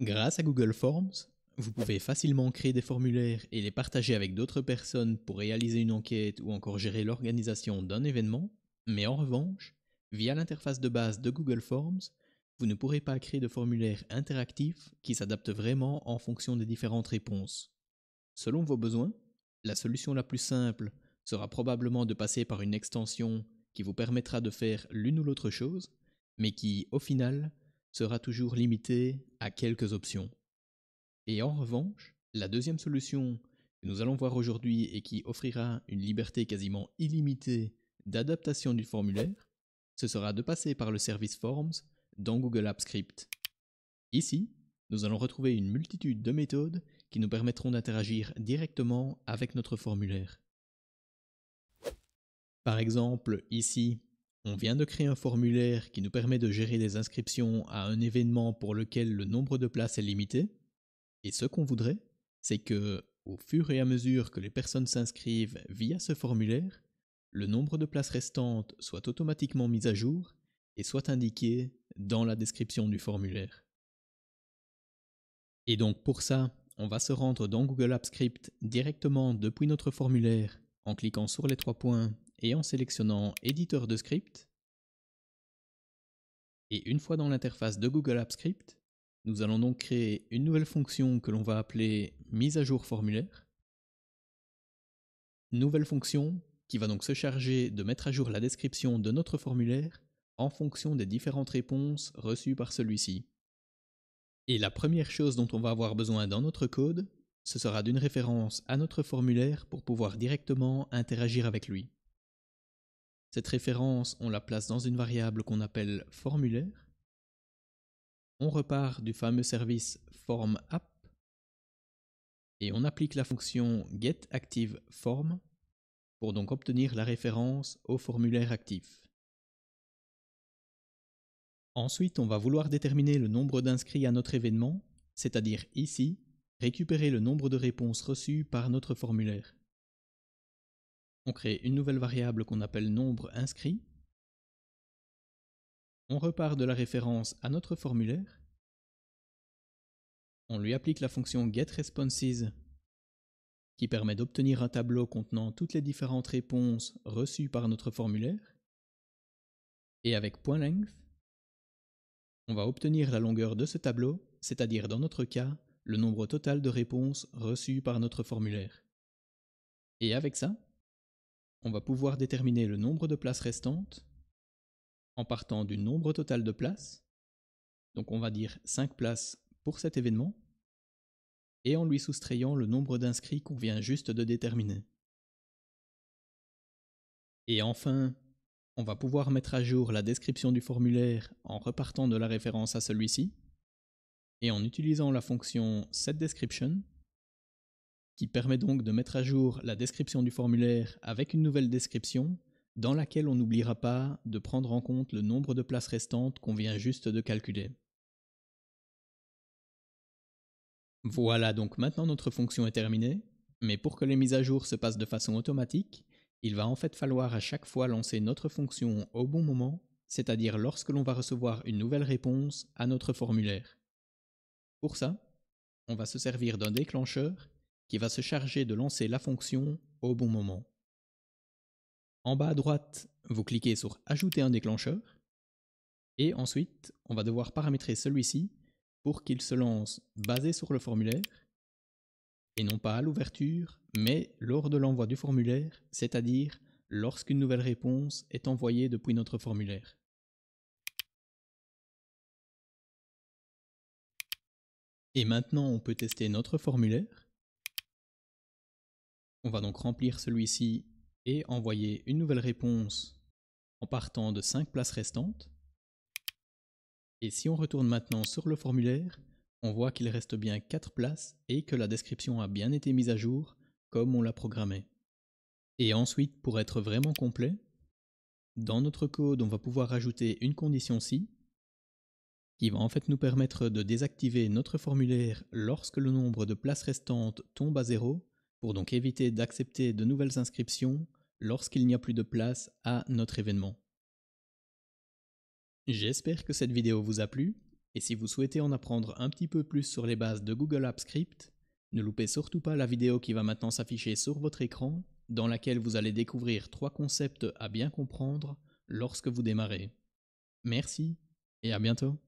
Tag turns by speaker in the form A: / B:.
A: Grâce à Google Forms, vous pouvez facilement créer des formulaires et les partager avec d'autres personnes pour réaliser une enquête ou encore gérer l'organisation d'un événement, mais en revanche, via l'interface de base de Google Forms, vous ne pourrez pas créer de formulaires interactifs qui s'adaptent vraiment en fonction des différentes réponses. Selon vos besoins, la solution la plus simple sera probablement de passer par une extension qui vous permettra de faire l'une ou l'autre chose, mais qui, au final, sera toujours limité à quelques options. Et en revanche, la deuxième solution que nous allons voir aujourd'hui et qui offrira une liberté quasiment illimitée d'adaptation du formulaire, ce sera de passer par le service Forms dans Google Apps Script. Ici, nous allons retrouver une multitude de méthodes qui nous permettront d'interagir directement avec notre formulaire. Par exemple, ici, on vient de créer un formulaire qui nous permet de gérer des inscriptions à un événement pour lequel le nombre de places est limité. Et ce qu'on voudrait, c'est que, au fur et à mesure que les personnes s'inscrivent via ce formulaire, le nombre de places restantes soit automatiquement mis à jour et soit indiqué dans la description du formulaire. Et donc pour ça, on va se rendre dans Google Apps Script directement depuis notre formulaire en cliquant sur les trois points et en sélectionnant Éditeur de script. Et une fois dans l'interface de Google Apps Script, nous allons donc créer une nouvelle fonction que l'on va appeler Mise à jour formulaire. Nouvelle fonction qui va donc se charger de mettre à jour la description de notre formulaire en fonction des différentes réponses reçues par celui-ci. Et la première chose dont on va avoir besoin dans notre code, ce sera d'une référence à notre formulaire pour pouvoir directement interagir avec lui. Cette référence, on la place dans une variable qu'on appelle formulaire. On repart du fameux service formApp et on applique la fonction getActiveForm pour donc obtenir la référence au formulaire actif. Ensuite, on va vouloir déterminer le nombre d'inscrits à notre événement, c'est-à-dire ici, récupérer le nombre de réponses reçues par notre formulaire. On crée une nouvelle variable qu'on appelle nombre inscrit. On repart de la référence à notre formulaire. On lui applique la fonction getResponses qui permet d'obtenir un tableau contenant toutes les différentes réponses reçues par notre formulaire. Et avec point .length, on va obtenir la longueur de ce tableau, c'est-à-dire dans notre cas, le nombre total de réponses reçues par notre formulaire. Et avec ça, on va pouvoir déterminer le nombre de places restantes en partant du nombre total de places. Donc on va dire 5 places pour cet événement et en lui soustrayant le nombre d'inscrits qu'on vient juste de déterminer. Et enfin, on va pouvoir mettre à jour la description du formulaire en repartant de la référence à celui-ci et en utilisant la fonction setDescription qui permet donc de mettre à jour la description du formulaire avec une nouvelle description dans laquelle on n'oubliera pas de prendre en compte le nombre de places restantes qu'on vient juste de calculer. Voilà donc maintenant notre fonction est terminée, mais pour que les mises à jour se passent de façon automatique, il va en fait falloir à chaque fois lancer notre fonction au bon moment, c'est-à-dire lorsque l'on va recevoir une nouvelle réponse à notre formulaire. Pour ça, on va se servir d'un déclencheur qui va se charger de lancer la fonction au bon moment. En bas à droite, vous cliquez sur Ajouter un déclencheur et ensuite, on va devoir paramétrer celui-ci pour qu'il se lance basé sur le formulaire et non pas à l'ouverture, mais lors de l'envoi du formulaire, c'est-à-dire lorsqu'une nouvelle réponse est envoyée depuis notre formulaire. Et maintenant, on peut tester notre formulaire. On va donc remplir celui-ci et envoyer une nouvelle réponse en partant de 5 places restantes. Et si on retourne maintenant sur le formulaire, on voit qu'il reste bien 4 places et que la description a bien été mise à jour comme on l'a programmé. Et ensuite, pour être vraiment complet, dans notre code, on va pouvoir ajouter une condition ci qui va en fait nous permettre de désactiver notre formulaire lorsque le nombre de places restantes tombe à 0 pour donc éviter d'accepter de nouvelles inscriptions lorsqu'il n'y a plus de place à notre événement. J'espère que cette vidéo vous a plu, et si vous souhaitez en apprendre un petit peu plus sur les bases de Google Apps Script, ne loupez surtout pas la vidéo qui va maintenant s'afficher sur votre écran, dans laquelle vous allez découvrir trois concepts à bien comprendre lorsque vous démarrez. Merci et à bientôt